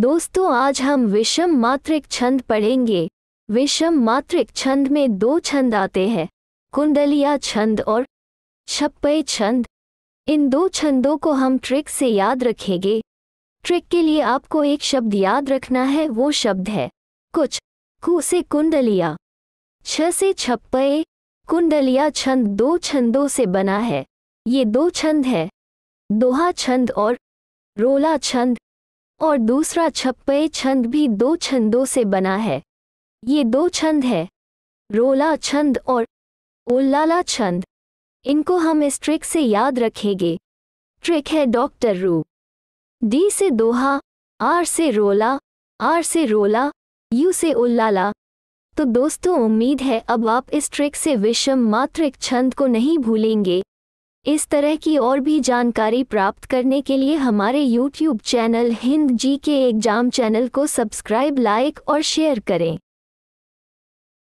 दोस्तों आज हम विषम मात्रिक छंद पढ़ेंगे विषम मात्रिक छंद में दो छंद आते हैं कुंडलिया छंद और छप्पे छंद इन दो छंदों को हम ट्रिक से याद रखेंगे ट्रिक के लिए आपको एक शब्द याद रखना है वो शब्द है कुछ कु से कुंडलिया छ से छप्पे कुंडलिया छंद दो छंदों से बना है ये दो छंद है दोहा छंद और रोला छंद और दूसरा छप्पे छंद भी दो छंदों से बना है ये दो छंद है रोला छंद और ओल्लाला छंद इनको हम इस ट्रिक से याद रखेंगे ट्रिक है डॉक्टर रू डी से दोहा आर से रोला आर से रोला यू से उल्लाला तो दोस्तों उम्मीद है अब आप इस ट्रिक से विषम मात्रिक छंद को नहीं भूलेंगे इस तरह की और भी जानकारी प्राप्त करने के लिए हमारे YouTube चैनल हिंद जी के एग्जाम चैनल को सब्सक्राइब लाइक और शेयर करें